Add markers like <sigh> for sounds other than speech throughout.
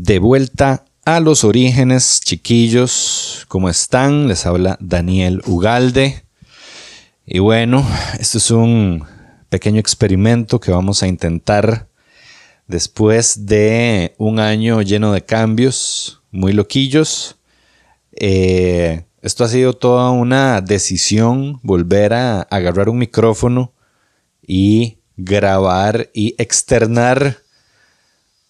De vuelta a los orígenes, chiquillos, ¿cómo están? Les habla Daniel Ugalde. Y bueno, esto es un pequeño experimento que vamos a intentar después de un año lleno de cambios, muy loquillos. Eh, esto ha sido toda una decisión, volver a agarrar un micrófono y grabar y externar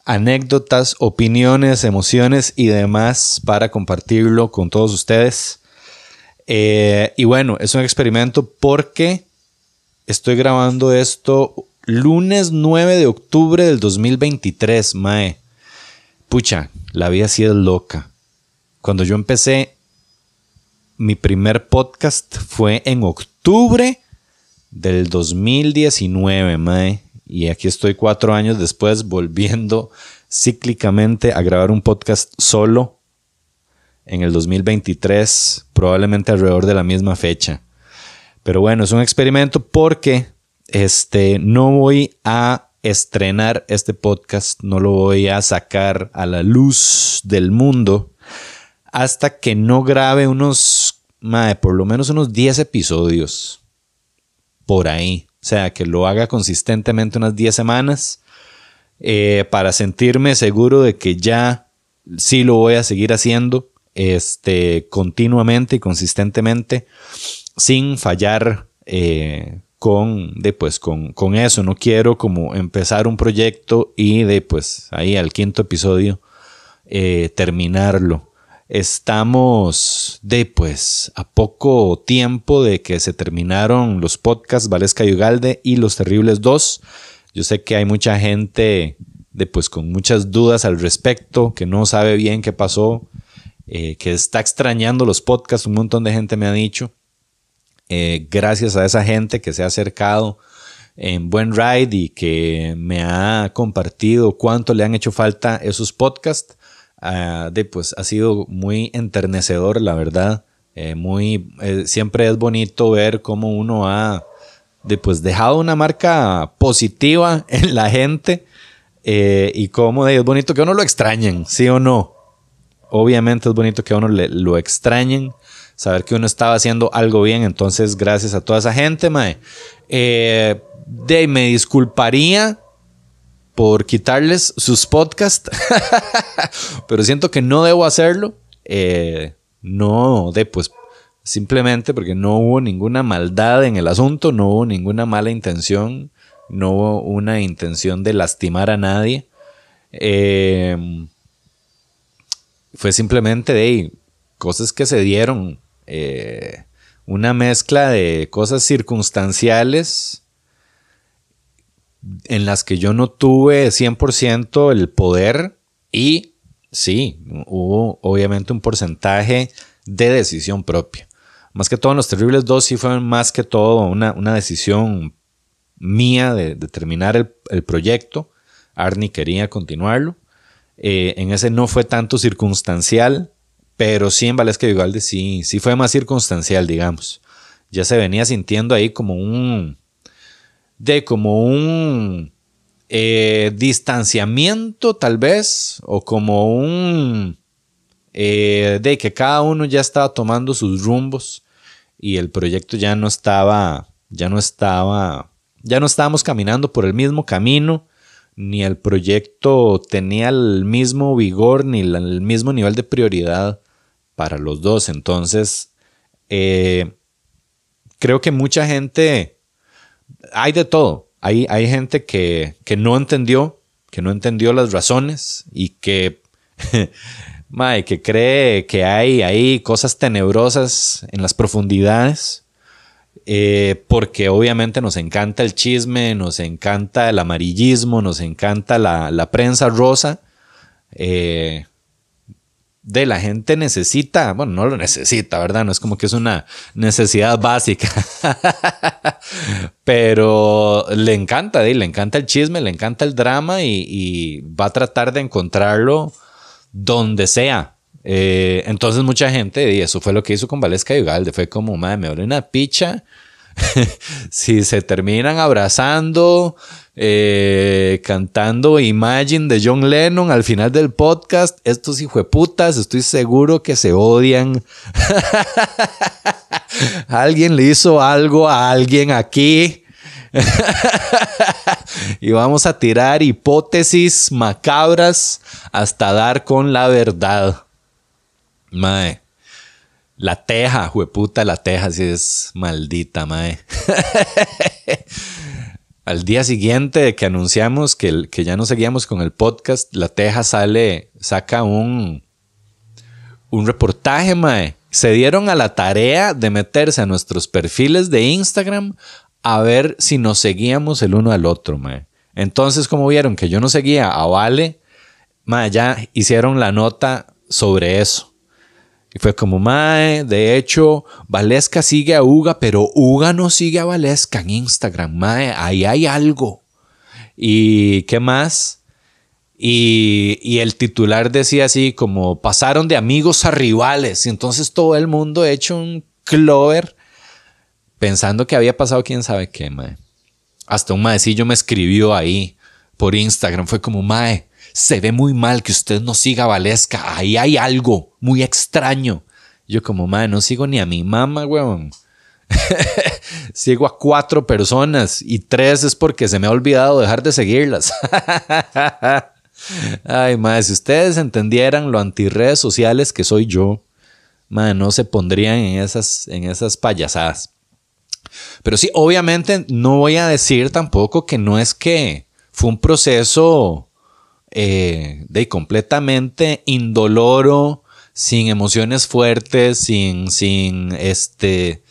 anécdotas, opiniones, emociones y demás para compartirlo con todos ustedes. Eh, y bueno, es un experimento porque estoy grabando esto lunes 9 de octubre del 2023, Mae. Pucha, la vida ha sido loca. Cuando yo empecé, mi primer podcast fue en octubre del 2019, Mae. Y aquí estoy cuatro años después volviendo <laughs> cíclicamente a grabar un podcast solo en el 2023, probablemente alrededor de la misma fecha. Pero bueno, es un experimento porque este, no voy a estrenar este podcast, no lo voy a sacar a la luz del mundo hasta que no grabe unos, madre, por lo menos unos 10 episodios por ahí. O sea, que lo haga consistentemente unas 10 semanas eh, para sentirme seguro de que ya sí lo voy a seguir haciendo este, continuamente y consistentemente sin fallar eh, pues, con, con, eso. No quiero como empezar un proyecto y de pues ahí al quinto episodio eh, terminarlo. Estamos de pues a poco tiempo de que se terminaron los podcasts Valesca y y Los Terribles 2. Yo sé que hay mucha gente de pues con muchas dudas al respecto, que no sabe bien qué pasó, eh, que está extrañando los podcasts, un montón de gente me ha dicho. Eh, gracias a esa gente que se ha acercado en Buen Ride y que me ha compartido cuánto le han hecho falta esos podcasts. Ah, de, pues ha sido muy enternecedor, la verdad. Eh, muy, eh, siempre es bonito ver cómo uno ha pues, dejado una marca positiva <laughs> en la gente eh, y cómo es bonito que uno lo extrañen, sí o no. Obviamente es bonito que uno lo extrañen, saber que uno estaba haciendo algo bien. Entonces, gracias a toda esa gente, Mae. de, me disculparía por quitarles sus podcasts, <laughs> pero siento que no debo hacerlo. Eh, no, de pues simplemente porque no hubo ninguna maldad en el asunto, no hubo ninguna mala intención, no hubo una intención de lastimar a nadie. Em, fue simplemente de cosas que se dieron, eh, una mezcla de cosas circunstanciales en las que yo no tuve 100% el poder y sí, hubo obviamente un porcentaje de decisión propia. Más que todo en los terribles dos sí fue más que todo una, decisión mía de, terminar el, el, proyecto. Arnie quería continuarlo. Eh, en ese no fue tanto circunstancial, pero sí en Valesca Vivaldi sí, sí fue más circunstancial, digamos. Ya se venía sintiendo ahí como un, de como un eh, distanciamiento tal vez o como un eh, de que cada uno ya estaba tomando sus rumbos y el proyecto ya no estaba, ya no estaba, ya no estábamos caminando por el mismo camino, ni el proyecto tenía el mismo vigor ni el mismo nivel de prioridad para los dos. Entonces, eh, creo que mucha gente hay de todo. Hay, hay gente que, no entendió, que no entendió las razones y que, <laughs> que cree que hay, cosas tenebrosas en las profundidades. Eh, porque obviamente nos encanta el chisme, nos encanta el amarillismo, nos encanta la, prensa rosa. Eh, de la gente necesita, bueno, no lo necesita, ¿verdad? No es como que es una necesidad básica, <laughs> pero le encanta, le encanta el chisme, le encanta el drama y, va a tratar de encontrarlo donde sea. Eh, entonces mucha gente, y eso fue lo que hizo con Valesca y Ugalde, fue como, madre, me duele una picha <laughs> si se terminan abrazando, eh, cantando Imagine de John Lennon al final del podcast, estos putas, estoy seguro que se odian. <laughs> alguien le hizo algo a alguien aquí. <laughs> y vamos a tirar hipótesis macabras hasta dar con la verdad. Mae. La teja, jueputa, la teja, sí es maldita, mae. <laughs> Al día siguiente que anunciamos que, que ya no seguíamos con el podcast, la teja sale, saca un, un reportaje, mae. Se dieron a la tarea de meterse a nuestros perfiles de Instagram a ver si nos seguíamos el uno al otro, mae. Entonces, como vieron que yo no seguía a Vale, mae, ya hicieron la nota sobre eso. Y fue como, mae, de hecho, Valesca sigue a Uga, pero Uga no sigue a Valesca en Instagram, mae, ahí hay algo. ¿Y qué más? Y, el titular decía así, como pasaron de amigos a rivales, y entonces todo el mundo hecho un clover pensando que había pasado quién sabe qué, mae. Hasta un maecillo me escribió ahí por Instagram, fue como, mae, se ve muy mal que usted no siga Valesca, ahí hay algo muy extraño. Yo como, madre, no sigo ni a mi mamá, weón. <laughs> sigo a cuatro personas y tres es porque se me ha olvidado dejar de seguirlas. <laughs> Ay, madre, si ustedes entendieran lo antirredes sociales que soy yo, madre, no se pondrían en esas, en esas payasadas. Pero sí, obviamente no voy a decir tampoco que no es que fue un proceso eh, de completamente indoloro, sin emociones fuertes, sin, sin este,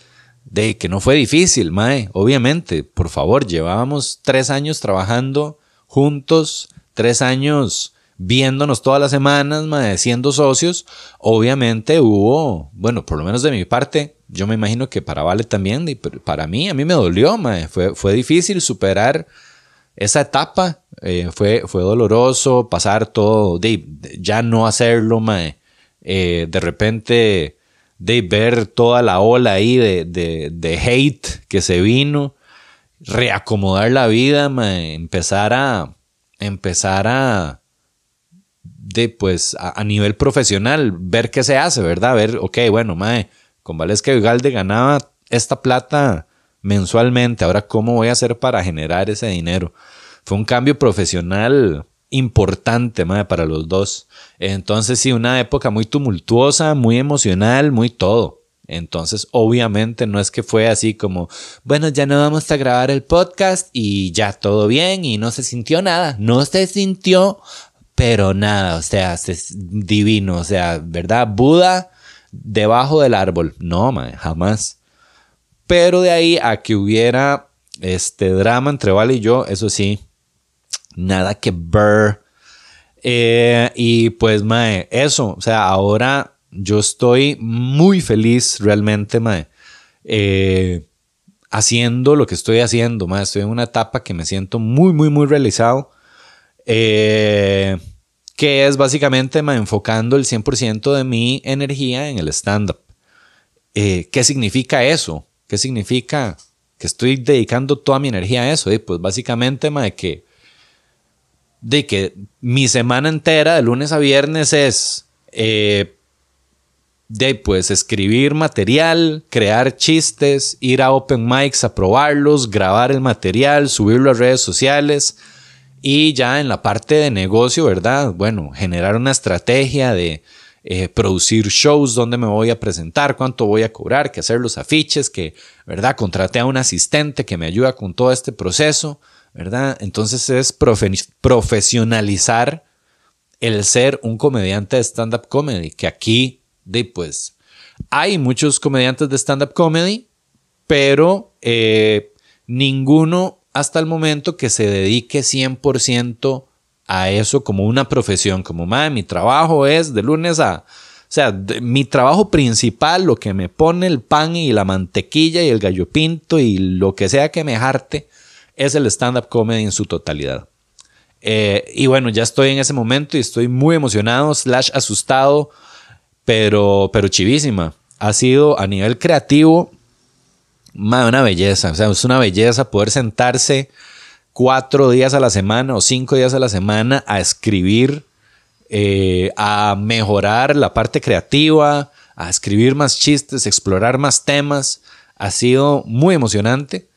de que no fue difícil, Mae, obviamente, por favor, llevábamos tres años trabajando juntos, tres años viéndonos todas las semanas, mae, siendo socios, obviamente hubo, bueno, por lo menos de mi parte, yo me imagino que para Vale también, para mí, a mí me dolió, mae, fue, fue difícil superar esa etapa eh, fue, fue doloroso, pasar todo, de, ya no hacerlo, mae. Eh, de repente, de ver toda la ola ahí de, de, hate que se vino, reacomodar la vida, empezar a, empezar a, de pues, a, nivel profesional, ver qué se hace, ¿verdad? Ver, ok, bueno, mae, con Valesca Vigalde ganaba esta plata mensualmente. Ahora, ¿cómo voy a hacer para generar ese dinero? Fue un cambio profesional importante madre, para los dos. Entonces, sí, una época muy tumultuosa, muy emocional, muy todo. Entonces, obviamente no es que fue así como, bueno, ya no vamos a grabar el podcast y ya todo bien y no se sintió nada. No se sintió, pero nada, o sea, es divino, o sea, ¿verdad? Buda debajo del árbol. No, madre, jamás. Pero de ahí a que hubiera este drama entre Val y yo, eso sí, nada que ver. Eh, y pues, mae, eso, o sea, ahora yo estoy muy feliz realmente, mae, eh, haciendo lo que estoy haciendo, mae, estoy en una etapa que me siento muy, muy, muy realizado, eh, que es básicamente, enfocando el 100% de mi energía en el stand-up. ¿Qué significa eso? ¿Qué significa? Que estoy dedicando toda mi energía a eso. Y pues básicamente, que, de que mi semana entera, de lunes a viernes, es eh, de pues escribir material, crear chistes, ir a open mics a probarlos, grabar el material, subirlo a redes sociales y ya en la parte de negocio, ¿verdad? Bueno, generar una estrategia de eh, producir shows, dónde me voy a presentar, cuánto voy a cobrar, que hacer los afiches, que, ¿verdad? Contraté a un asistente que me ayuda con todo este proceso, ¿verdad? Entonces es profesionalizar el ser un comediante de stand-up comedy, que aquí, pues, hay muchos comediantes de stand-up comedy, pero eh, ninguno hasta el momento que se dedique 100% a eso como una profesión, como, madre, mi trabajo es de lunes a... O sea, mi trabajo principal, lo que me pone el pan y la mantequilla y el gallo pinto y lo que sea que me jarte, es el stand-up comedy en su totalidad. Eh, y bueno, ya estoy en ese momento y estoy muy emocionado, slash asustado, pero, pero chivísima. Ha sido a nivel creativo, más una belleza. O sea, es una belleza poder sentarse cuatro días a la semana o cinco días a la semana a escribir, eh, a mejorar la parte creativa, a escribir más chistes, explorar más temas. Ha sido muy emocionante.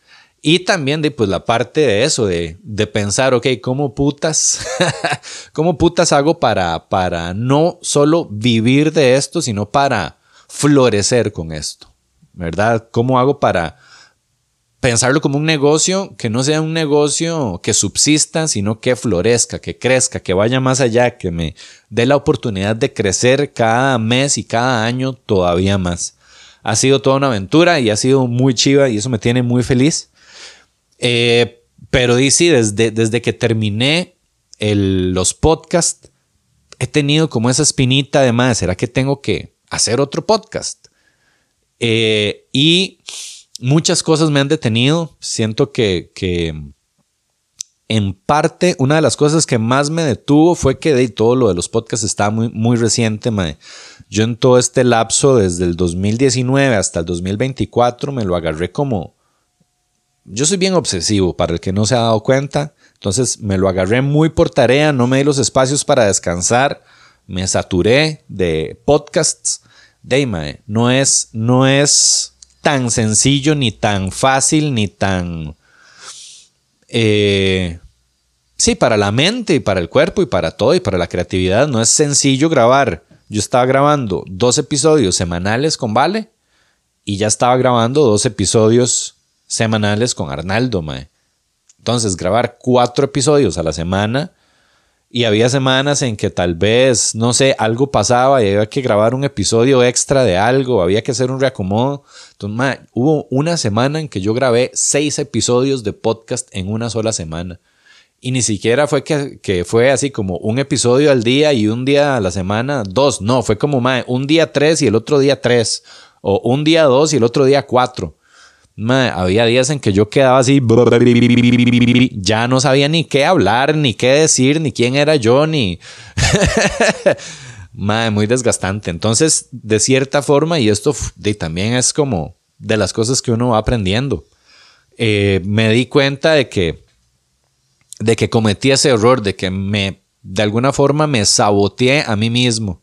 Y también pues, la parte de eso, de, de pensar, ok, ¿cómo putas, <laughs> cómo putas hago para, para no solo vivir de esto, sino para florecer con esto? ¿Verdad? ¿Cómo hago para pensarlo como un negocio que no sea un negocio que subsista, sino que florezca, que crezca, que vaya más allá, que me dé la oportunidad de crecer cada mes y cada año todavía más. Ha sido toda una aventura y ha sido muy chiva y eso me tiene muy feliz. Eh, pero desde, desde que terminé los podcasts, he tenido como esa espinita de más, ¿será que tengo que hacer otro podcast? Eh, y muchas cosas me han detenido. Siento que, en parte una de las cosas que más me detuvo fue que de todo lo de los podcasts está muy, muy reciente. Yo en todo este lapso, desde el 2019 hasta el 2024, me lo agarré como... Yo soy bien obsesivo, para el que no se ha dado cuenta. Entonces me lo agarré muy por tarea, no me di los espacios para descansar, me saturé de podcasts. mae, no es, no es tan sencillo, ni tan fácil, ni tan... Eh, sí, para la mente y para el cuerpo y para todo y para la creatividad no es sencillo grabar. Yo estaba grabando dos episodios semanales con Vale y ya estaba grabando dos episodios semanales con Arnaldo, mae. Entonces, grabar cuatro episodios a la semana y había semanas en que tal vez, no sé, algo pasaba y había que grabar un episodio extra de algo, había que hacer un reacomodo. Entonces, ma, hubo una semana en que yo grabé seis episodios de podcast en una sola semana. Y ni siquiera fue que, fue así como un episodio al día y un día a la semana, dos. No, fue como ma, un día tres y el otro día tres. O un día dos y el otro día cuatro había días en que yo quedaba así, ya no sabía ni qué hablar, ni qué decir, ni quién era yo, ni... <laughs> Madre, muy desgastante. Entonces, de cierta forma, y esto también es como de las cosas que uno va aprendiendo, eh, me di cuenta de que, de que cometí ese error, de que me, de alguna forma me saboteé a mí mismo.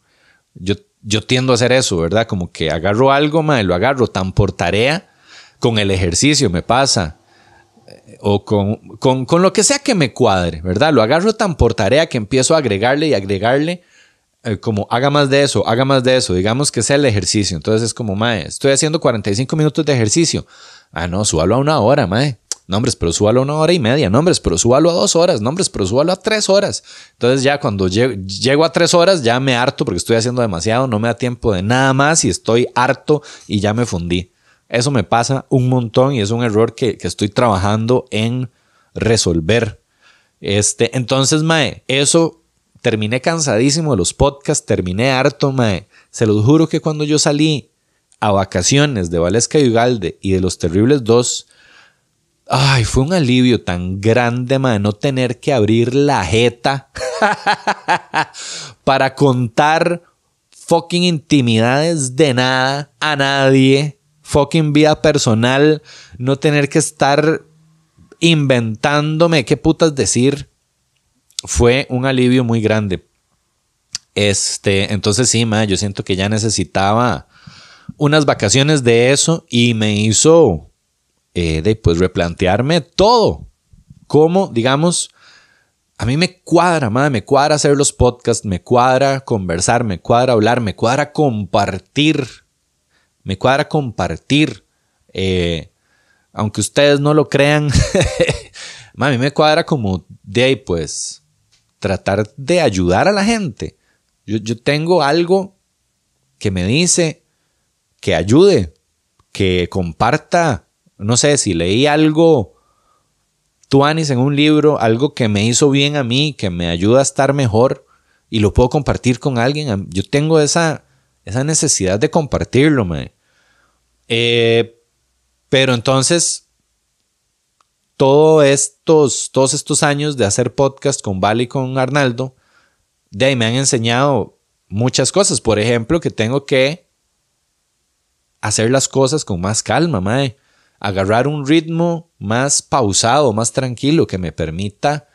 Yo, yo tiendo a hacer eso, ¿verdad? Como que agarro algo, madre, lo agarro tan por tarea con el ejercicio me pasa, eh, o con, lo que sea que me cuadre, ¿verdad? Lo agarro tan por tarea que empiezo a agregarle y agregarle eh, como haga más de eso, haga más de eso, digamos que sea el ejercicio. Entonces es como, mae, estoy haciendo 45 minutos de ejercicio. Ah, no, súbalo a una hora, mae. Nombres, pero súbalo a una hora y media. Nombres, pero súbalo a dos horas. Nombres, pero súbalo a tres horas. Entonces ya cuando llego a tres horas ya me harto porque estoy haciendo demasiado, no me da tiempo de nada más y estoy harto y ya me fundí. Eso me pasa un montón y es un error que, estoy trabajando en resolver. Este, entonces, Mae, eso terminé cansadísimo de los podcasts, terminé harto, Mae. Se los juro que cuando yo salí a vacaciones de Valesca y Ugalde y de Los Terribles Dos, ay, fue un alivio tan grande, Mae, no tener que abrir la jeta <laughs> para contar fucking intimidades de nada a nadie fucking vida personal, no tener que estar inventándome qué putas decir, fue un alivio muy grande. Este, entonces sí, yo siento que ya necesitaba unas vacaciones de eso y me hizo eh, pues, replantearme todo. Como digamos, a mí me cuadra, madre, me cuadra hacer los podcasts, me cuadra conversar, me cuadra hablar, me cuadra compartir me cuadra compartir. Eh, aunque ustedes no lo crean, a <laughs> mí me cuadra como de ahí, pues, tratar de ayudar a la gente. Yo, tengo algo que me dice que ayude, que comparta, no sé, si leí algo, Anis en un libro, algo que me hizo bien a mí, que me ayuda a estar mejor y lo puedo compartir con alguien. Yo tengo esa, esa necesidad de compartirlo, me. Eh, pero entonces, todos estos, todos estos años de hacer podcast con Bali y con Arnaldo, de ahí me han enseñado muchas cosas. Por ejemplo, que tengo que hacer las cosas con más calma, Agarrar un ritmo más pausado, más tranquilo, que me permita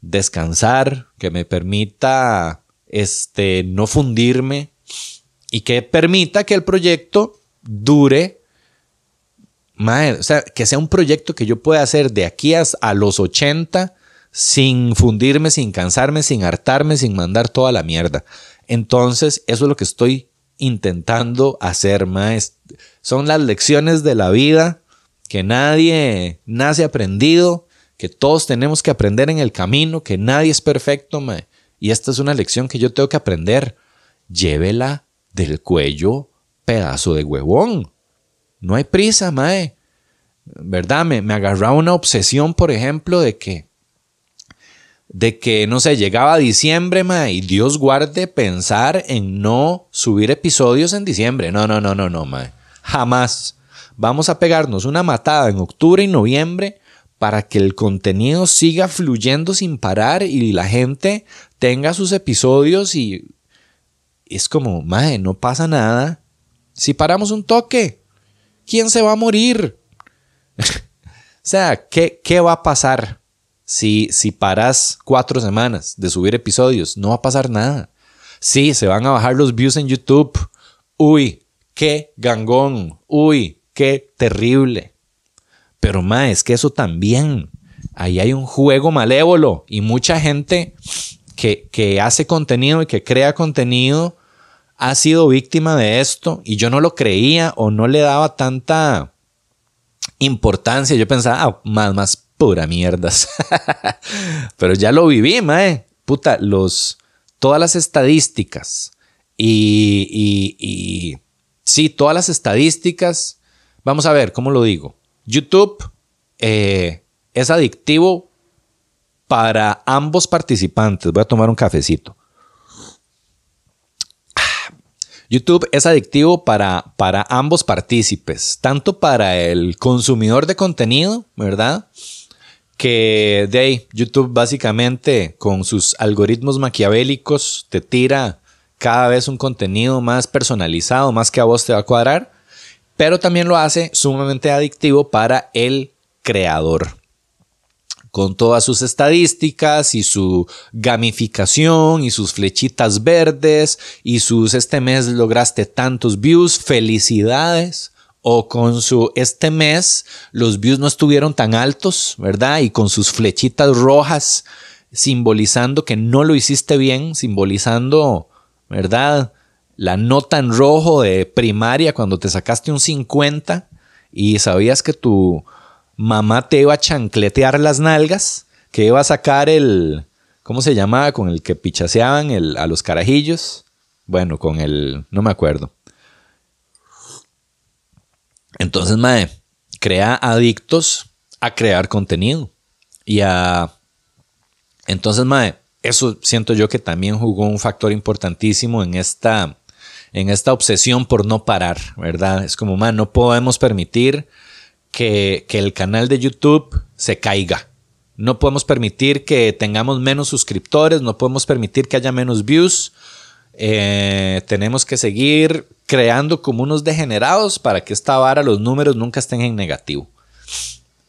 descansar, que me permita este, no fundirme y que permita que el proyecto dure, o sea, que sea un proyecto que yo pueda hacer de aquí a, los 80 sin fundirme, sin cansarme, sin hartarme, sin mandar toda la mierda. Entonces, eso es lo que estoy intentando hacer, más Son las lecciones de la vida que nadie nace aprendido, que todos tenemos que aprender en el camino, que nadie es perfecto, Y esta es una lección que yo tengo que aprender. Llévela del cuello Pedazo de huevón. No hay prisa, mae. ¿Verdad? Me, agarraba una obsesión, por ejemplo, de que de que, no sé, llegaba diciembre, mae, y Dios guarde pensar en no subir episodios en diciembre. No, no, no, no, no, Jamás. Vamos a pegarnos una matada en octubre y noviembre para que el contenido siga fluyendo sin parar y la gente tenga sus episodios y es como, mae, no pasa nada si paramos un toque, ¿quién se va a morir? <laughs> o sea, ¿qué, va a pasar si, si paras cuatro semanas de subir episodios? No va a pasar nada. Sí, se van a bajar los views en YouTube. Uy, qué gangón. Uy, qué terrible. Pero más, es que eso también. Ahí hay un juego malévolo y mucha gente que hace contenido y que crea contenido ha sido víctima de esto y yo no lo creía o no le daba tanta importancia. Yo pensaba, ah, más, más pura mierdas. <laughs> Pero ya lo viví, mae. Puta, los, todas las estadísticas y, y, y, sí, todas las estadísticas. Vamos a ver, ¿cómo lo digo? YouTube eh, es adictivo para ambos participantes. Voy a tomar un cafecito. YouTube es adictivo para, ambos partícipes, tanto para el consumidor de contenido, ¿verdad? Que de ahí, YouTube básicamente con sus algoritmos maquiavélicos te tira cada vez un contenido más personalizado, más que a vos te va a cuadrar, pero también lo hace sumamente adictivo para el creador con todas sus estadísticas y su gamificación y sus flechitas verdes y sus este mes lograste tantos views, felicidades o con su este mes los views no estuvieron tan altos, ¿verdad? Y con sus flechitas rojas simbolizando que no lo hiciste bien, simbolizando, ¿verdad? La nota en rojo de primaria cuando te sacaste un 50 y sabías que tu mamá te va a chancletear las nalgas, que va a sacar el, ¿cómo se llamaba? Con el que pichaseaban a los carajillos. Bueno, con el, no me acuerdo. Entonces, madre. crea adictos a crear contenido. Y a... Entonces, madre. eso siento yo que también jugó un factor importantísimo en esta, en esta obsesión por no parar, ¿verdad? Es como, Mae, no podemos permitir que, el canal de YouTube se caiga. No podemos permitir que tengamos menos suscriptores, no podemos permitir que haya menos views. Eh, tenemos que seguir creando como unos degenerados para que esta vara, los números nunca estén en negativo.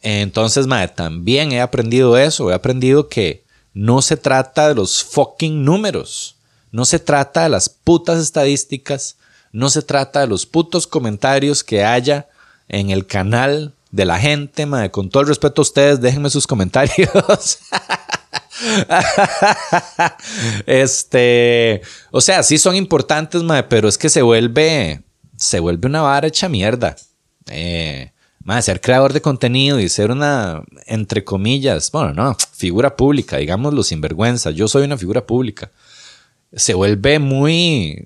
Entonces, madre, también he aprendido eso, he aprendido que no se trata de los fucking números, no se trata de las putas estadísticas, no se trata de los putos comentarios que haya en el canal de la gente, madre. Con todo el respeto a ustedes, déjenme sus comentarios. <laughs> este, o sea, sí son importantes, pero es que se vuelve, se vuelve una vara hecha mierda. Eh, ser creador de contenido y ser una, entre comillas, bueno, no, figura pública, digámoslo sin vergüenza. Yo soy una figura pública. Se vuelve muy,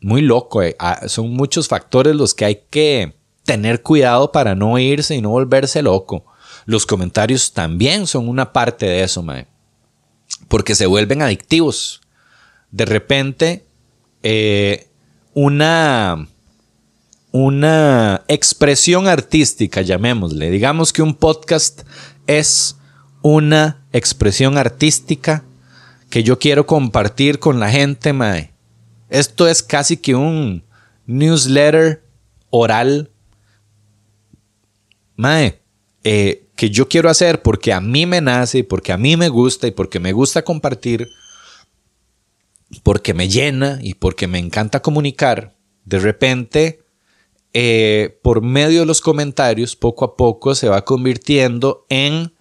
muy loco. Eh. Ah, son muchos factores los que hay que tener cuidado para no irse y no volverse loco. Los comentarios también son una parte de eso, mae. Porque se vuelven adictivos. De repente, eh, una, una expresión artística, llamémosle. Digamos que un podcast es una expresión artística que yo quiero compartir con la gente, mae. Esto es casi que un newsletter oral Mae, eh, que yo quiero hacer porque a mí me nace, porque a mí me gusta y porque me gusta compartir, porque me llena y porque me encanta comunicar, de repente, eh, por medio de los comentarios, poco a poco se va convirtiendo en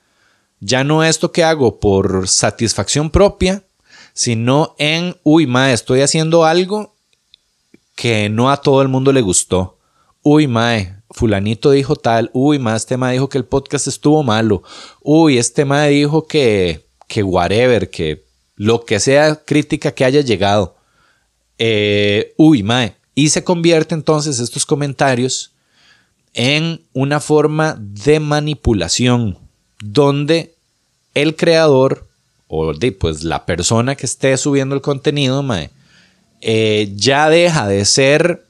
ya no esto que hago por satisfacción propia, sino en, uy, mae, estoy haciendo algo que no a todo el mundo le gustó. Uy, mae, fulanito dijo tal, uy, más tema este dijo que el podcast estuvo malo, uy, este tema dijo que, que whatever, que lo que sea crítica que haya llegado. Eh, uy, mae. Y se convierte entonces estos comentarios en una forma de manipulación donde el creador o pues la persona que esté subiendo el contenido, mae, eh, ya deja de ser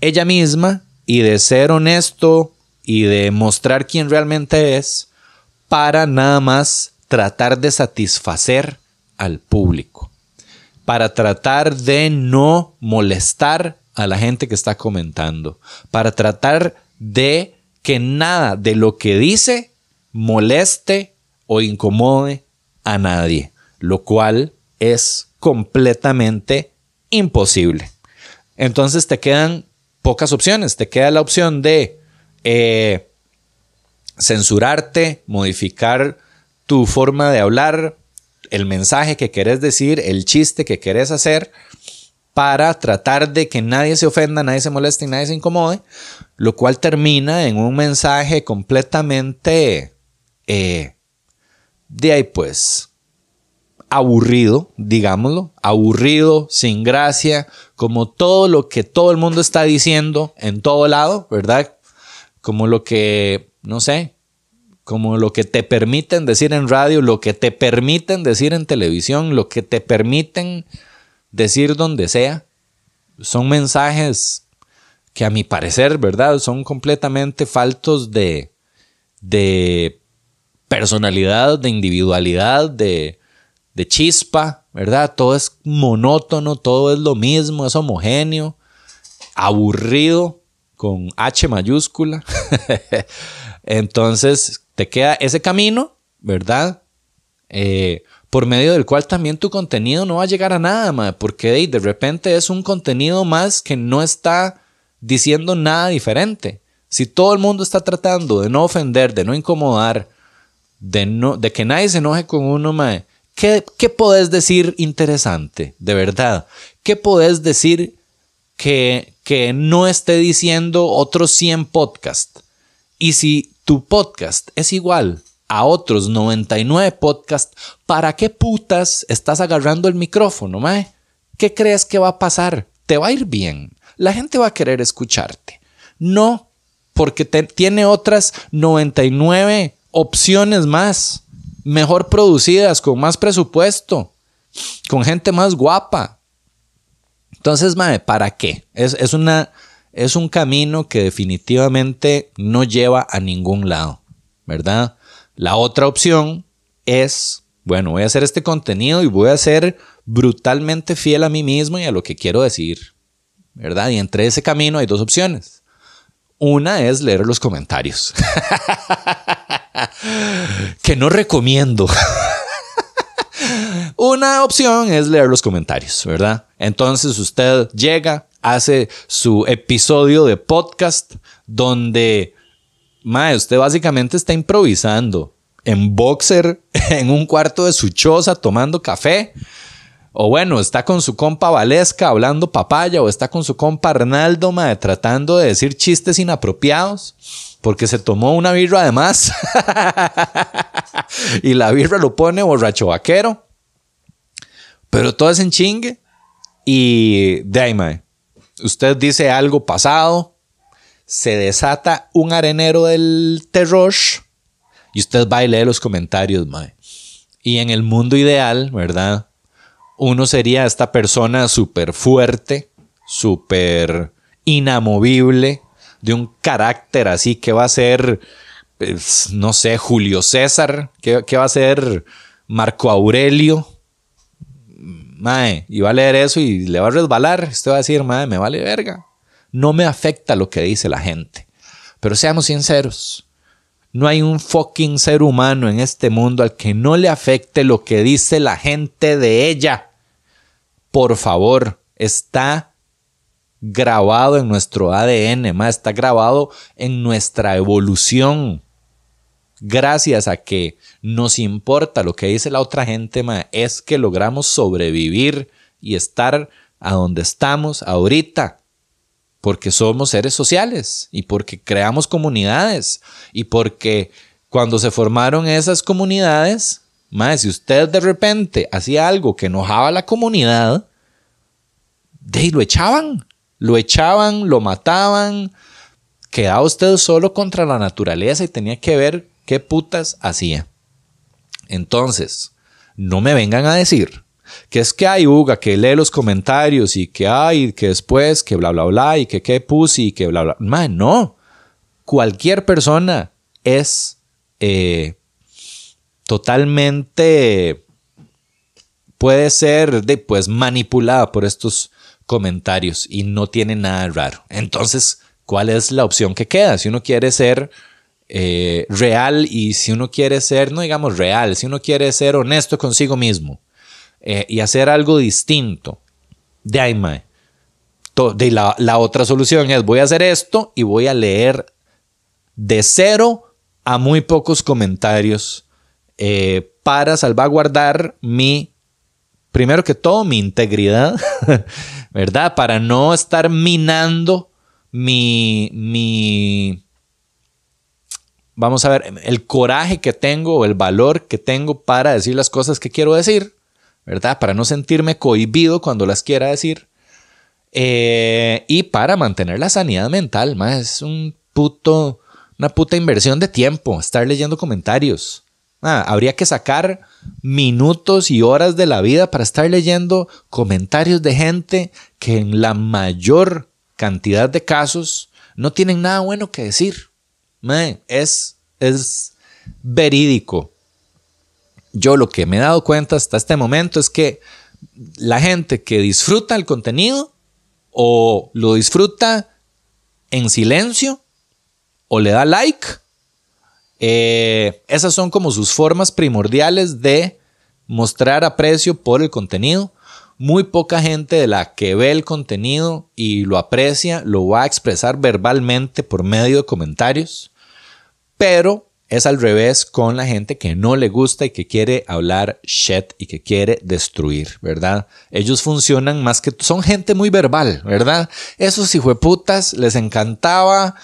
ella misma y de ser honesto y de mostrar quién realmente es para nada más tratar de satisfacer al público, para tratar de no molestar a la gente que está comentando, para tratar de que nada de lo que dice moleste o incomode a nadie, lo cual es completamente imposible. Entonces te quedan pocas opciones. Te queda la opción de eh, censurarte, modificar tu forma de hablar, el mensaje que querés decir, el chiste que querés hacer, para tratar de que nadie se ofenda, nadie se moleste y nadie se incomode, lo cual termina en un mensaje completamente... Eh, de ahí pues, aburrido, digámoslo, aburrido, sin gracia, como todo lo que todo el mundo está diciendo en todo lado, ¿verdad? Como lo que, no sé, como lo que te permiten decir en radio, lo que te permiten decir en televisión, lo que te permiten decir donde sea. Son mensajes que a mi parecer, ¿verdad? Son completamente faltos de, de personalidad, de individualidad, de, de chispa, ¿verdad? Todo es monótono, todo es lo mismo, es homogéneo, aburrido, con H mayúscula. <laughs> Entonces, te queda ese camino, ¿verdad? Eh, por medio del cual también tu contenido no va a llegar a nada, madre, porque de, repente es un contenido más que no está diciendo nada diferente. Si todo el mundo está tratando de no ofender, de no incomodar, de, no, de que nadie se enoje con uno, mae, ¿Qué, puedes podés decir interesante, de verdad? ¿Qué podés decir que, que no esté diciendo otros 100 podcasts? Y si tu podcast es igual a otros 99 podcasts, ¿para qué putas estás agarrando el micrófono, mae? ¿Qué crees que va a pasar? Te va a ir bien. La gente va a querer escucharte. No, porque te, tiene otras 99 opciones más mejor producidas, con más presupuesto, con gente más guapa. Entonces, ¿para qué? Es, es, una, es un camino que definitivamente no lleva a ningún lado, ¿verdad? La otra opción es, bueno, voy a hacer este contenido y voy a ser brutalmente fiel a mí mismo y a lo que quiero decir, ¿verdad? Y entre ese camino hay dos opciones. Una es leer los comentarios, <laughs> que no recomiendo. <laughs> Una opción es leer los comentarios, ¿verdad? Entonces usted llega, hace su episodio de podcast donde, usted básicamente está improvisando en boxer, <laughs> en un cuarto de su choza, tomando café. O bueno, está con su compa Valesca hablando papaya, o está con su compa Arnaldo, mae, tratando de decir chistes inapropiados, porque se tomó una birra además. <laughs> y la birra lo pone borracho vaquero. Pero todo es en chingue. Y de usted dice algo pasado, se desata un arenero del terror, y usted va y lee los comentarios, mae. Y en el mundo ideal, ¿verdad? Uno sería esta persona súper fuerte, súper inamovible, de un carácter así que va a ser, pues, no sé, Julio César, que, va a ser Marco Aurelio, y va a leer eso y le va a resbalar. Usted va a decir, madre me vale verga. No me afecta lo que dice la gente. Pero seamos sinceros, no hay un fucking ser humano en este mundo al que no le afecte lo que dice la gente de ella. Por favor, está grabado en nuestro ADN, está grabado en nuestra evolución. Gracias a que nos importa lo que dice la otra gente, es que logramos sobrevivir y estar a donde estamos ahorita porque somos seres sociales y porque creamos comunidades y porque cuando se formaron esas comunidades, más si usted de repente hacía algo que enojaba a la comunidad, de lo echaban, lo echaban, lo mataban, quedaba usted solo contra la naturaleza y tenía que ver qué putas hacía. Entonces, no me vengan a decir que es que hay Uga que lee los comentarios y que hay, que después, que bla, bla, bla, y que qué puse y que bla, bla. Man, no. Cualquier persona es eh, totalmente, puede ser pues, manipulada por estos comentarios y no tiene nada raro. Entonces, ¿cuál es la opción que queda? Si uno quiere ser... Eh, real y si uno quiere ser, no digamos real, si uno quiere ser honesto consigo mismo, eh, y hacer algo distinto. De ahí, De la, otra solución es voy a hacer esto y voy a leer de cero a muy pocos comentarios eh, para salvaguardar mi, primero que todo, mi integridad, <laughs> ¿verdad? Para no estar minando mi, mi, vamos a ver, el coraje que tengo o el valor que tengo para decir las cosas que quiero decir. ¿verdad? Para no sentirme cohibido cuando las quiera decir. Eh, y para mantener la sanidad mental, más es un una puta inversión de tiempo, estar leyendo comentarios. habría que sacar minutos y horas de la vida para estar leyendo comentarios de gente que en la mayor cantidad de casos no tienen nada bueno que decir. es, es verídico yo lo que me he dado cuenta hasta este momento es que la gente que disfruta el contenido o lo disfruta en silencio o le da like. Eh, esas son como sus formas primordiales de mostrar aprecio por el contenido. Muy poca gente de la que ve el contenido y lo aprecia lo va a expresar verbalmente por medio de comentarios. Pero es al revés con la gente que no le gusta y que quiere hablar shit y que quiere destruir, ¿verdad? Ellos funcionan más que son gente muy verbal, ¿verdad? Esos putas les encantaba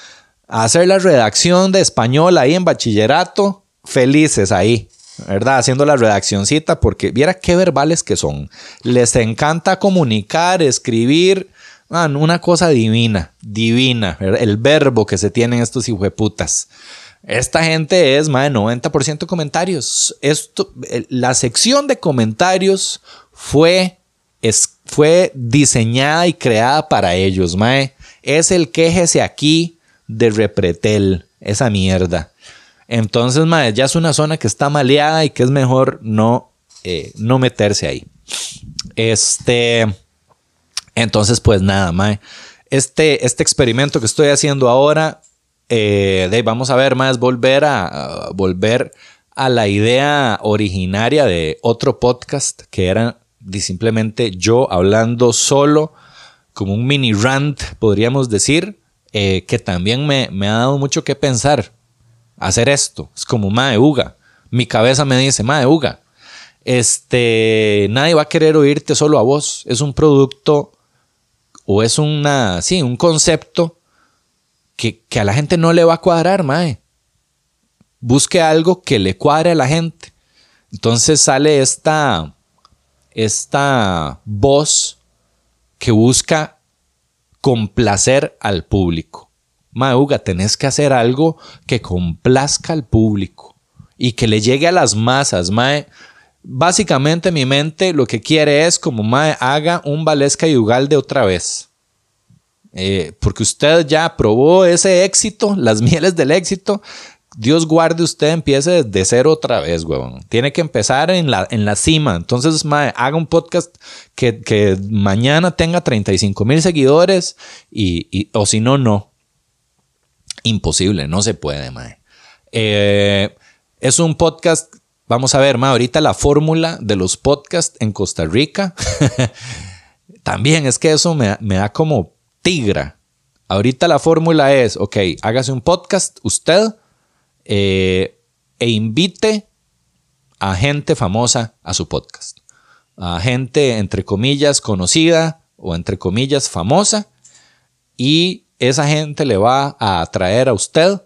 hacer la redacción de español ahí en bachillerato, felices ahí, ¿verdad? Haciendo la redaccioncita, porque viera qué verbales que son. Les encanta comunicar, escribir. una cosa divina, divina, el verbo que se tienen estos hijueputas. Esta gente es más de 90% comentarios. Esto, la sección de comentarios fue, fue diseñada y creada para ellos, Es el quejese aquí de Repretel, esa mierda. Entonces, ya es una zona que está maleada y que es mejor no, eh, no meterse ahí. Este, entonces, pues nada, mae. Este, este experimento que estoy haciendo ahora eh, vamos a ver más, volver a, volver a la idea originaria de otro podcast que era simplemente yo hablando solo, como un mini rant, podríamos decir, eh, que también me, ha dado mucho que pensar. Hacer esto es como Mae Uga. Mi cabeza me dice Mae Uga. Este, nadie va a querer oírte solo a vos. Es un producto o es una, sí, un concepto que, a la gente no le va a cuadrar, mae. Busque algo que le cuadre a la gente. Entonces sale esta, esta voz que busca complacer al público. Uga, tenés que hacer algo que complazca al público y que le llegue a las masas, mae. Básicamente mi mente lo que quiere es como mae haga un Valesca y de otra vez. Eh, porque usted ya probó ese éxito, las <laughs> mieles del éxito. Dios guarde usted, empiece de cero otra vez, huevón. Tiene que empezar en la, en la cima. Entonces, mae, haga un podcast que, que, mañana tenga 35 mil seguidores y, o si no, no. Imposible, no se puede, mae. Eh, es un podcast, vamos a ver, mae, ahorita la fórmula de los podcasts en Costa Rica. <laughs> También es que eso me, me da como tigra. Ahorita la fórmula es, ok, hágase un podcast usted eh, e invite a gente famosa a su podcast. A gente, entre comillas, conocida o entre comillas, famosa. Y esa gente le va a atraer a usted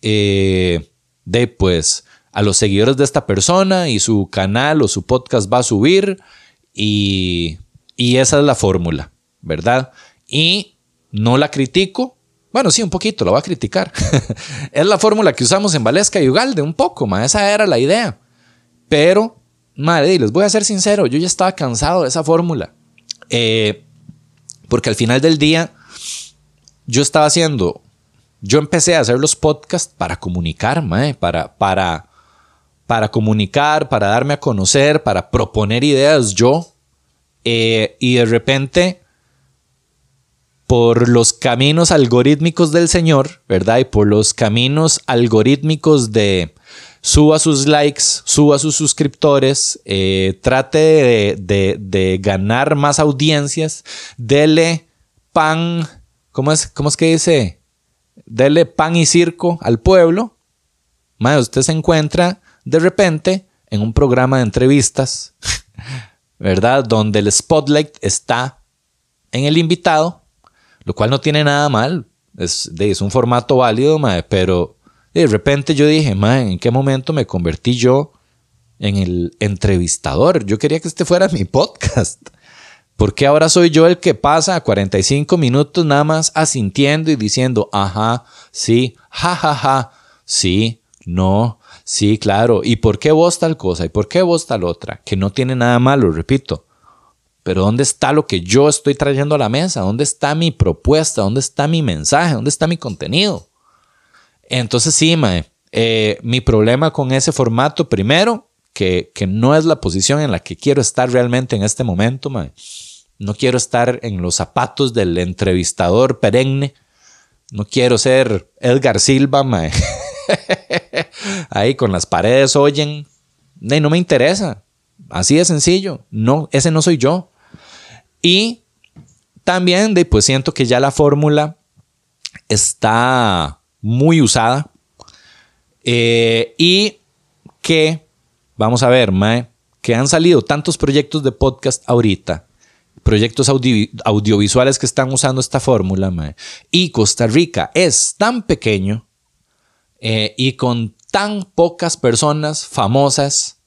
eh, de, pues, a los seguidores de esta persona y su canal o su podcast va a subir y, y esa es la fórmula, ¿verdad? Y no la critico. Bueno, sí, un poquito, la voy a criticar. <laughs> es la fórmula que usamos en Valesca y Ugalde, un poco, ma, esa era la idea. Pero, madre, les voy a ser sincero, yo ya estaba cansado de esa fórmula. Eh, porque al final del día, yo estaba haciendo, yo empecé a hacer los podcasts para comunicar, eh, para, para, para comunicar, para darme a conocer, para proponer ideas yo. Eh, y de repente por los caminos algorítmicos del Señor, ¿verdad? Y por los caminos algorítmicos de suba sus likes, suba sus suscriptores, eh, trate de, ganar más audiencias, dele pan, ¿cómo es, cómo es que dice? Dele pan y circo al pueblo. usted se encuentra de repente en un programa de entrevistas, <laughs> ¿verdad? Donde el spotlight está en el invitado lo cual no tiene nada mal. Es, un formato válido, pero de repente yo dije, ¿en qué momento me convertí yo en el entrevistador? Yo quería que este fuera <laughs> mi podcast. ¿Por qué ahora soy yo el que pasa 45 minutos nada más asintiendo y diciendo, ajá, sí, jajaja, ja, ja, sí, no, sí, claro, ¿y por qué vos tal cosa? ¿Y por qué vos tal otra? Que no tiene nada malo, repito. Pero ¿dónde está lo que yo estoy trayendo a la mesa? ¿Dónde está mi propuesta? ¿Dónde está mi mensaje? ¿Dónde está mi contenido? Entonces sí, eh, mi problema con ese formato primero, que, no es la posición en la que quiero estar realmente en este momento, No quiero estar en los zapatos del entrevistador perenne. No quiero ser Edgar Silva, <laughs> Ahí con las paredes oyen. No me interesa. Así de sencillo. No, ese no soy yo. Y también, de, pues siento que ya la fórmula está muy usada eh, y que, vamos a ver, Mae, que han salido tantos proyectos de podcast ahorita, proyectos audiovisuales que están usando esta fórmula, y Costa Rica es tan pequeño eh, y con tan pocas personas famosas,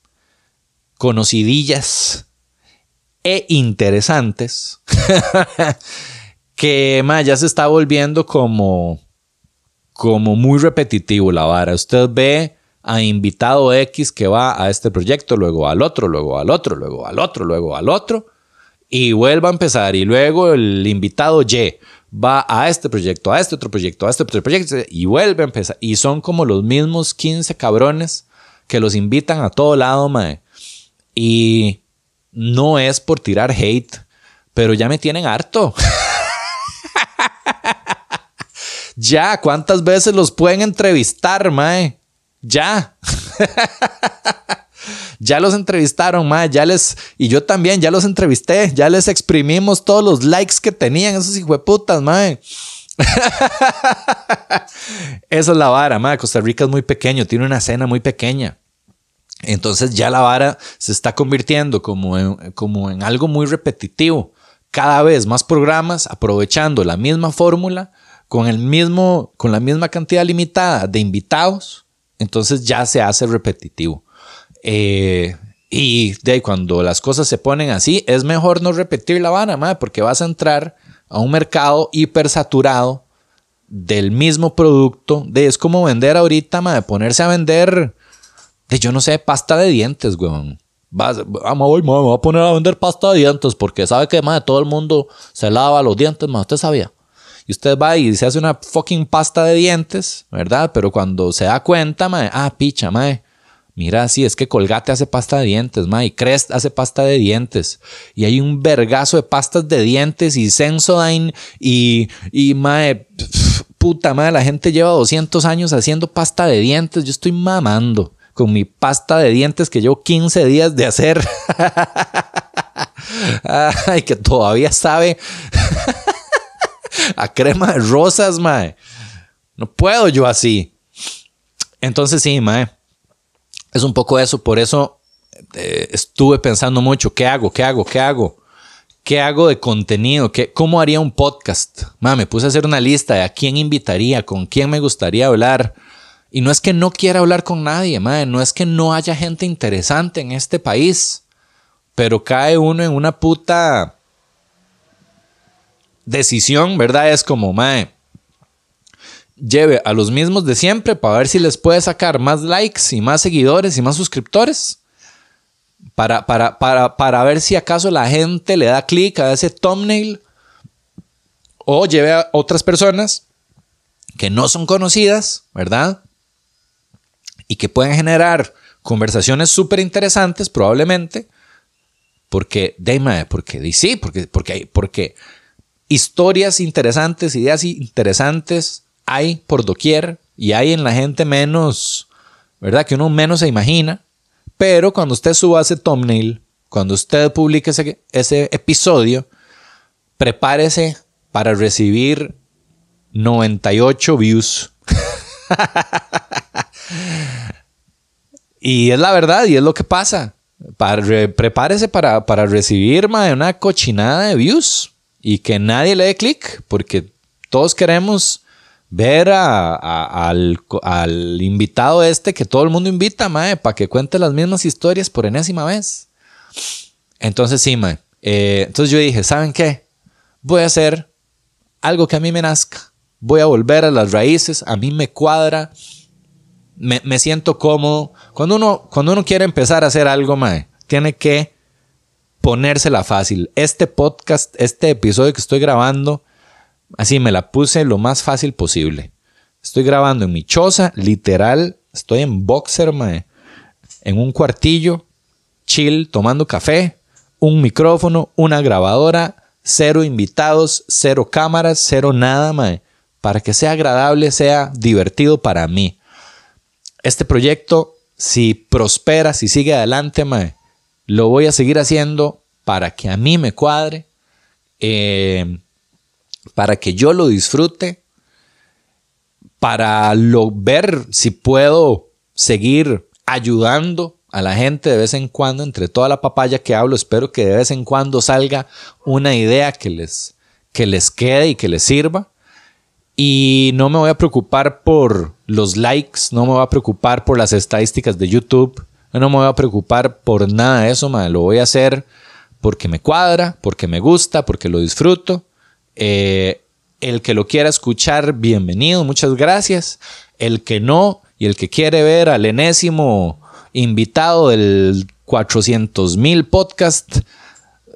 conocidillas, e interesantes, <laughs> que más ya se está volviendo como, como muy repetitivo la vara. Usted ve a invitado X que va a este proyecto, luego al otro, luego al otro, luego al otro, luego al otro, y vuelve a empezar. Y luego el invitado Y va a este proyecto, a este otro proyecto, a este otro proyecto, y vuelve a empezar. Y son como los mismos 15 cabrones que los invitan a todo lado, mae. Y no es por tirar hate, pero ya me tienen harto. <laughs> ya, ¿cuántas veces los pueden entrevistar, Mae? Ya. <laughs> ya los entrevistaron, Mae, ya les... Y yo también, ya los entrevisté, ya les exprimimos todos los likes que tenían esos hijueputas, Mae. <laughs> Esa es la vara, Mae. Costa Rica es muy pequeño, tiene una escena muy pequeña. Entonces ya la vara se está convirtiendo como en, algo muy repetitivo. Cada vez más programas aprovechando la misma fórmula con, el mismo, con la misma cantidad limitada de invitados. Entonces ya se hace repetitivo. Eh, y de ahí, cuando las cosas se ponen así, es mejor no repetir la vara, porque vas a entrar a un mercado hipersaturado del mismo producto. De, es como vender ahorita, madre, ponerse a vender yo no sé, pasta de dientes, weón. Vas, ah, voy, me voy a poner a vender pasta de dientes porque sabe que más todo el mundo se lava los dientes, más usted sabía. Y usted va y se hace una fucking pasta de dientes, ¿verdad? Pero cuando se da cuenta, mae, ah, picha, mae. Mira, sí, es que Colgate hace pasta de dientes, mae, y Crest hace pasta de dientes. Y hay un vergazo de pastas de dientes y Sensodyne y, y mae, puta madre, la gente lleva 200 años haciendo pasta de dientes. Yo estoy mamando con mi pasta de dientes que llevo 15 días de hacer. <laughs> Ay, que todavía sabe <laughs> a crema de rosas, mae. No puedo yo así. Entonces sí, mae. Es un poco eso, por eso eh, estuve pensando mucho, ¿qué hago? ¿Qué hago? ¿Qué hago? ¿Qué hago de contenido? ¿Qué, ¿Cómo haría un podcast? Mae, me puse a hacer una lista de a quién invitaría, con quién me gustaría hablar. Y no es que no quiera hablar con nadie, madre, no es que no haya gente interesante en este país, pero cae uno en una puta decisión, ¿verdad? Es como, madre, lleve a los mismos de siempre para ver si les puede sacar más likes y más seguidores y más suscriptores. Para, para, para ver si acaso la gente le da clic a ese thumbnail o lleve a otras personas que no son conocidas, ¿verdad? y que pueden generar conversaciones súper interesantes probablemente, porque, de, porque, porque, porque, porque historias interesantes, ideas interesantes hay por doquier y hay en la gente menos, ¿verdad? Que uno menos se imagina, pero cuando usted suba ese thumbnail, cuando usted publique ese, ese episodio, prepárese para recibir 98 views. <laughs> Y es la verdad y es lo que pasa. prepárese para, para recibir una cochinada de views y que nadie le dé clic porque todos queremos ver al, invitado este que todo el mundo invita, eh, para que cuente las mismas historias por enésima vez. Entonces, sí, eh, entonces yo dije, ¿saben qué? Voy a hacer algo que a mí me nazca. Voy a volver a las raíces, a mí me cuadra me, siento cómodo. Cuando uno, cuando uno quiere empezar a hacer algo, tiene que ponérsela fácil. Este podcast, este episodio que estoy grabando, así me la puse lo más fácil posible. Estoy grabando en mi choza, literal, estoy en boxer, en un cuartillo, chill, tomando café, un micrófono, una grabadora, cero invitados, cero cámaras, cero nada, para que sea agradable, sea divertido para mí este proyecto, si prospera, si sigue adelante, lo voy a seguir haciendo para que a mí me cuadre, em, para que yo lo disfrute, para lo, ver si puedo seguir ayudando a la gente de vez en cuando, entre toda la papaya que hablo, espero que de vez en cuando salga una idea que les, que les quede y que les sirva. Y no me voy a preocupar por los likes, no me va a preocupar por las estadísticas de YouTube, no me va a preocupar por nada de eso, madre. lo voy a hacer porque me cuadra, porque me gusta, porque lo disfruto. Eh, el que lo quiera escuchar, bienvenido, muchas gracias. El que no y el que quiere ver al enésimo invitado del 400 mil podcast,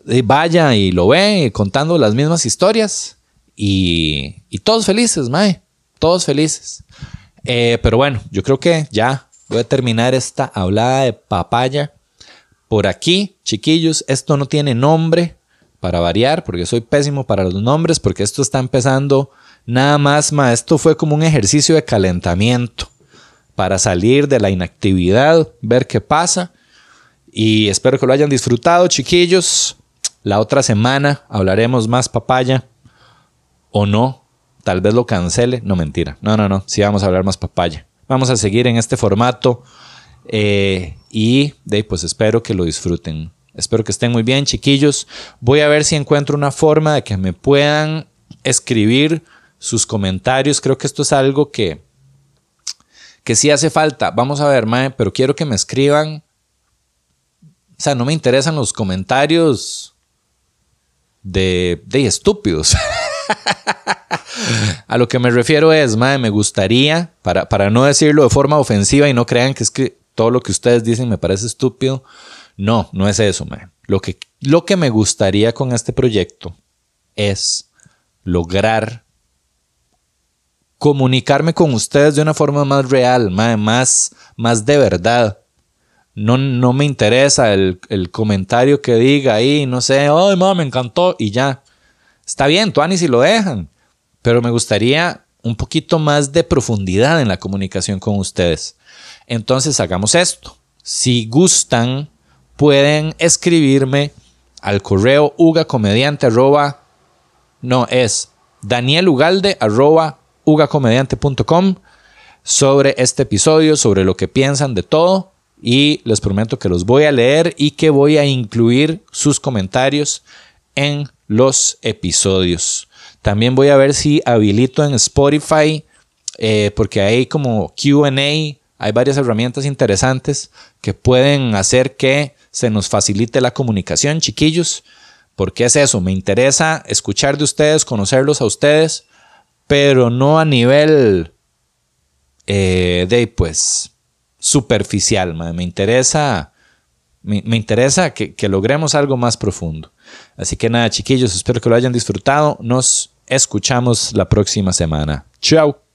eh, vaya y lo ve eh, contando las mismas historias y, y todos felices, Mae, todos felices. Eh, pero bueno, yo creo que ya voy a terminar esta hablada de papaya por aquí. Chiquillos, esto no tiene nombre para variar, porque soy pésimo para los nombres, porque esto está empezando nada más, ma. Esto fue como un ejercicio de calentamiento para salir de la inactividad, ver qué pasa. Y espero que lo hayan disfrutado, chiquillos. La otra semana hablaremos más papaya o no Tal vez lo cancele. No, mentira. No, no, no. Sí vamos a hablar más papaya. Vamos a seguir en este formato. Eh, y de, pues espero que lo disfruten. Espero que estén muy bien, chiquillos. Voy a ver si encuentro una forma de que me puedan escribir sus comentarios. Creo que esto es algo que, que sí hace falta. Vamos a ver, Mae, pero quiero que me escriban. O sea, no me interesan los comentarios de, de estúpidos. <laughs> <laughs> a lo que me refiero es, madre, me gustaría, para, para no decirlo de forma ofensiva y no crean que es que todo lo que ustedes dicen me parece estúpido. No, no es eso, madre. Lo que, lo que me gustaría con este proyecto es lograr comunicarme con ustedes de una forma más real, más, más de verdad. No, no me interesa el, el comentario que diga ahí, no sé, ay, madre, me encantó y ya. Está bien, Tuani, si lo dejan, pero me gustaría un poquito más de profundidad en la comunicación con ustedes. Entonces hagamos esto. Si gustan, pueden escribirme al correo ugacomediante no es Ugalde ugacomediante.com sobre este episodio, sobre lo que piensan de todo y les prometo que los voy a leer y que voy a incluir sus comentarios en los episodios. También voy a ver si habilito en Spotify, eh, porque hay como QA, hay varias herramientas interesantes que pueden hacer que se nos facilite la comunicación, chiquillos. Porque es eso, me interesa escuchar de ustedes, conocerlos a ustedes, pero no a nivel eh, de pues superficial, me interesa, me, interesa que logremos algo más profundo. Así que nada, chiquillos, espero que lo hayan disfrutado. Nos escuchamos la próxima semana. Chao.